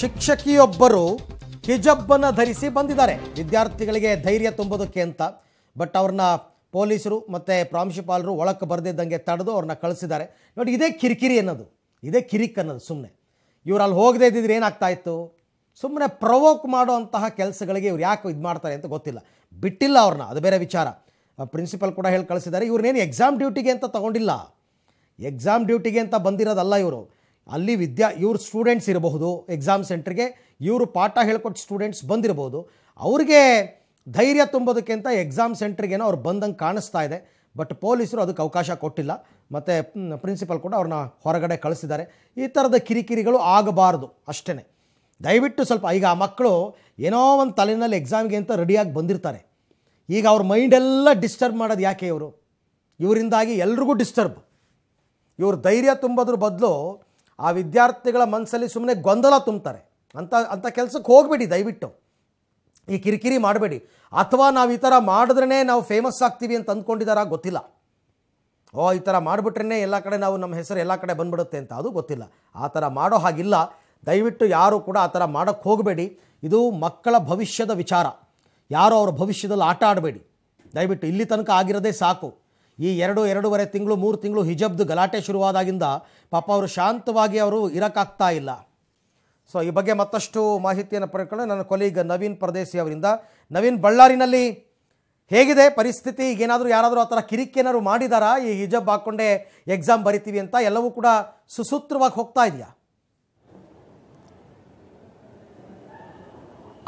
ಶಿಕ್ಷಕಿಯೊಬ್ಬರು ಹಿಜಬ್ಬನ್ನು ಧರಿಸಿ ಬಂದಿದ್ದಾರೆ ವಿದ್ಯಾರ್ಥಿಗಳಿಗೆ ಧೈರ್ಯ ತುಂಬೋದಕ್ಕೆ ಅಂತ ಬಟ್ ಅವ್ರನ್ನ ಪೊಲೀಸರು ಮತ್ತು ಪ್ರಾಂಶುಪಾಲರು ಒಳಕ್ಕೆ ಬರೆದಿದ್ದಂಗೆ ತಡೆದು ಅವ್ರನ್ನ ಕಳಿಸಿದ್ದಾರೆ ನೋಡಿ ಇದೇ ಕಿರಿಕಿರಿ ಅನ್ನೋದು ಇದೇ ಕಿರಿಕ್ ಅನ್ನೋದು ಸುಮ್ಮನೆ ಇವರು ಅಲ್ಲಿ ಹೋಗದೇ ಇದ್ದಿದ್ರೆ ಏನಾಗ್ತಾ ಇತ್ತು ಸುಮ್ಮನೆ ಪ್ರವೋಕ್ ಮಾಡುವಂತಹ ಕೆಲಸಗಳಿಗೆ ಇವ್ರು ಯಾಕೆ ಇದು ಮಾಡ್ತಾರೆ ಅಂತ ಗೊತ್ತಿಲ್ಲ ಬಿಟ್ಟಿಲ್ಲ ಅವ್ರನ್ನ ಅದು ಬೇರೆ ವಿಚಾರ ಪ್ರಿನ್ಸಿಪಲ್ ಕೂಡ ಹೇಳಿ ಕಳಿಸಿದ್ದಾರೆ ಇವ್ರನ್ನೇನು ಎಕ್ಸಾಮ್ ಡ್ಯೂಟಿಗೆ ಅಂತ ತೊಗೊಂಡಿಲ್ಲ ಎಕ್ಸಾಮ್ ಡ್ಯೂಟಿಗೆ ಅಂತ ಬಂದಿರೋದಲ್ಲ ಇವರು ಅಲ್ಲಿ ವಿದ್ಯಾ ಇವ್ರ ಸ್ಟೂಡೆಂಟ್ಸ್ ಇರಬಹುದು ಎಕ್ಸಾಮ್ ಸೆಂಟ್ರಿಗೆ ಇವರು ಪಾಠ ಹೇಳ್ಕೊಟ್ಟು ಸ್ಟೂಡೆಂಟ್ಸ್ ಬಂದಿರಬಹುದು ಅವ್ರಿಗೆ ಧೈರ್ಯ ತುಂಬೋದಕ್ಕಿಂತ ಎಕ್ಸಾಮ್ ಸೆಂಟ್ರಿಗೇನೋ ಅವ್ರು ಬಂದಂಗೆ ಕಾಣಿಸ್ತಾ ಇದೆ ಬಟ್ ಪೊಲೀಸರು ಅದಕ್ಕೆ ಅವಕಾಶ ಕೊಟ್ಟಿಲ್ಲ ಮತ್ತು ಪ್ರಿನ್ಸಿಪಲ್ ಕೂಡ ಅವ್ರನ್ನ ಹೊರಗಡೆ ಕಳಿಸಿದ್ದಾರೆ ಈ ಥರದ ಕಿರಿಕಿರಿಗಳು ಆಗಬಾರ್ದು ಅಷ್ಟೇ ದಯವಿಟ್ಟು ಸ್ವಲ್ಪ ಈಗ ಆ ಮಕ್ಕಳು ಏನೋ ಒಂದು ತಲೆನಲ್ಲಿ ಎಕ್ಸಾಮ್ಗೆ ಅಂತ ರೆಡಿಯಾಗಿ ಬಂದಿರ್ತಾರೆ ಈಗ ಅವ್ರ ಮೈಂಡೆಲ್ಲ ಡಿಸ್ಟರ್ಬ್ ಮಾಡೋದು ಯಾಕೆ ಇವರು ಇವರಿಂದಾಗಿ ಎಲ್ರಿಗೂ ಡಿಸ್ಟರ್ಬ್ ಇವರು ಧೈರ್ಯ ತುಂಬೋದ್ರ ಬದಲು ಆ ವಿದ್ಯಾರ್ಥಿಗಳ ಮನಸ್ಸಲ್ಲಿ ಸುಮ್ಮನೆ ಗೊಂದಲ ತುಂಬ್ತಾರೆ ಅಂತ ಅಂಥ ಕೆಲಸಕ್ಕೆ ಹೋಗಬೇಡಿ ದಯವಿಟ್ಟು ಈ ಕಿರಿಕಿರಿ ಮಾಡಬೇಡಿ ಅಥವಾ ನಾವು ಈ ಥರ ಮಾಡಿದ್ರೇ ನಾವು ಫೇಮಸ್ ಆಗ್ತೀವಿ ಅಂತ ಅಂದ್ಕೊಂಡಿದ್ದಾರಾ ಗೊತ್ತಿಲ್ಲ ಓ ಈ ಥರ ಮಾಡಿಬಿಟ್ರೇ ಎಲ್ಲ ಕಡೆ ನಾವು ನಮ್ಮ ಹೆಸರು ಎಲ್ಲ ಕಡೆ ಬಂದ್ಬಿಡುತ್ತೆ ಅಂತ ಅದು ಗೊತ್ತಿಲ್ಲ ಆ ಥರ ಮಾಡೋ ಹಾಗಿಲ್ಲ ದಯವಿಟ್ಟು ಯಾರೂ ಕೂಡ ಆ ಥರ ಮಾಡೋಕ್ಕೆ ಹೋಗಬೇಡಿ ಇದು ಮಕ್ಕಳ ಭವಿಷ್ಯದ ವಿಚಾರ ಯಾರು ಅವ್ರ ಭವಿಷ್ಯದಲ್ಲಿ ಆಟ ಆಡಬೇಡಿ ದಯವಿಟ್ಟು ಇಲ್ಲಿ ತನಕ ಆಗಿರೋದೇ ಸಾಕು ಈ ಎರಡು ಎರಡೂವರೆ ತಿಂಗಳು ಮೂರು ತಿಂಗಳು ಹಿಜಬ್ದು ಗಲಾಟೆ ಶುರುವಾದಾಗಿಂದ ಪಾಪ ಅವರು ಶಾಂತವಾಗಿ ಅವರು ಇರೋಕ್ಕಾಗ್ತಾ ಇಲ್ಲ ಸೊ ಈ ಬಗ್ಗೆ ಮತ್ತಷ್ಟು ಮಾಹಿತಿಯನ್ನು ಪಡ್ಕೊಂಡು ನನ್ನ ಕೊಲೀಗ್ ನವೀನ್ ಪರದೇಸಿ ಅವರಿಂದ ನವೀನ್ ಬಳ್ಳಾರಿನಲ್ಲಿ ಹೇಗಿದೆ ಪರಿಸ್ಥಿತಿ ಏನಾದರೂ ಯಾರಾದರೂ ಆ ಥರ ಕಿರಿಕೇನಾದ್ರು ಮಾಡಿದಾರಾ ಈ ಹಿಜಬ್ ಹಾಕ್ಕೊಂಡೇ ಎಕ್ಸಾಮ್ ಬರಿತೀವಿ ಅಂತ ಎಲ್ಲವೂ ಕೂಡ ಸುಸೂತ್ರವಾಗಿ ಹೋಗ್ತಾ ಇದೆಯಾ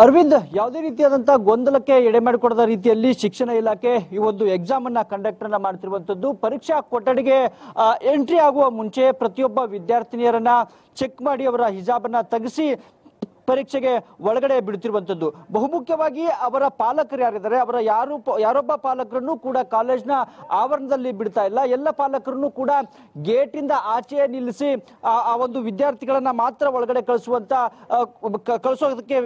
ಅರವಿಂದ್ ಯಾವುದೇ ರೀತಿಯಾದಂತಹ ಗೊಂದಲಕ್ಕೆ ಎಡೆ ಮಾಡಿಕೊಡದ ರೀತಿಯಲ್ಲಿ ಶಿಕ್ಷಣ ಇಲಾಖೆ ಈ ಒಂದು ಎಕ್ಸಾಮ್ ಅನ್ನ ಕಂಡಕ್ಟ್ ಅನ್ನ ಮಾಡ್ತಿರುವಂತದ್ದು ಪರೀಕ್ಷಾ ಕೊಠಡಿಗೆ ಎಂಟ್ರಿ ಆಗುವ ಮುಂಚೆ ಪ್ರತಿಯೊಬ್ಬ ವಿದ್ಯಾರ್ಥಿನಿಯರನ್ನ ಚೆಕ್ ಮಾಡಿ ಅವರ ಹಿಜಾಬ್ ಅನ್ನ ತೆಗೆಸಿ ಪರೀಕ್ಷೆಗೆ ಒಳಗಡೆ ಬಿಡುತ್ತಿರುವಂತದ್ದು ಬಹುಮುಖ್ಯವಾಗಿ ಅವರ ಪಾಲಕರು ಯಾರಿದ್ದಾರೆ ಅವರ ಯಾರು ಯಾರೊಬ್ಬ ಪಾಲಕರನ್ನು ಕೂಡ ಕಾಲೇಜ್ನ ಆವರಣದಲ್ಲಿ ಬಿಡ್ತಾ ಇಲ್ಲ ಎಲ್ಲ ಪಾಲಕರನ್ನು ಕೂಡ ಗೇಟ್ ಇಂದ ಆಚೆ ನಿಲ್ಲಿಸಿ ಆ ಒಂದು ವಿದ್ಯಾರ್ಥಿಗಳನ್ನ ಮಾತ್ರ ಒಳಗಡೆ ಕಳಿಸುವಂತ ಕಳಿಸೋದಕ್ಕೆ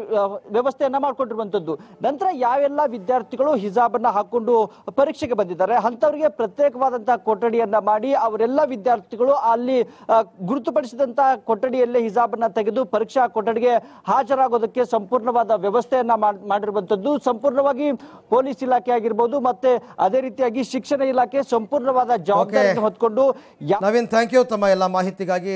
ವ್ಯವಸ್ಥೆಯನ್ನ ಮಾಡಿಕೊಂಡಿರುವಂತದ್ದು ನಂತರ ಯಾವೆಲ್ಲ ವಿದ್ಯಾರ್ಥಿಗಳು ಹಿಜಾಬನ್ನ ಹಾಕೊಂಡು ಪರೀಕ್ಷೆಗೆ ಬಂದಿದ್ದಾರೆ ಅಂತವರಿಗೆ ಪ್ರತ್ಯೇಕವಾದಂತಹ ಕೊಠಡಿಯನ್ನ ಮಾಡಿ ಅವರೆಲ್ಲ ವಿದ್ಯಾರ್ಥಿಗಳು ಅಲ್ಲಿ ಗುರುತುಪಡಿಸಿದಂತಹ ಕೊಠಡಿಯಲ್ಲೇ ಹಿಜಾಬನ್ನ ತೆಗೆದು ಪರೀಕ್ಷಾ ಕೊಠಡಿಗೆ ಹಾಜರಾಗೋದಕ್ಕೆ ಸಂಪೂರ್ಣವಾದ ವ್ಯವಸ್ಥೆಯನ್ನ ಮಾಡಿರುವಂತದ್ದು ಸಂಪೂರ್ಣವಾಗಿ ಪೊಲೀಸ್ ಇಲಾಖೆ ಆಗಿರ್ಬೋದು ಮತ್ತೆ ಅದೇ ರೀತಿಯಾಗಿ ಶಿಕ್ಷಣ ಇಲಾಖೆ ಸಂಪೂರ್ಣವಾದ ಜವಾಬ್ದಾರಿಯನ್ನು ಹೊತ್ಕೊಂಡು ನವೀನ್ ಥ್ಯಾಂಕ್ ಯು ತಮ್ಮ ಎಲ್ಲ ಮಾಹಿತಿಗಾಗಿ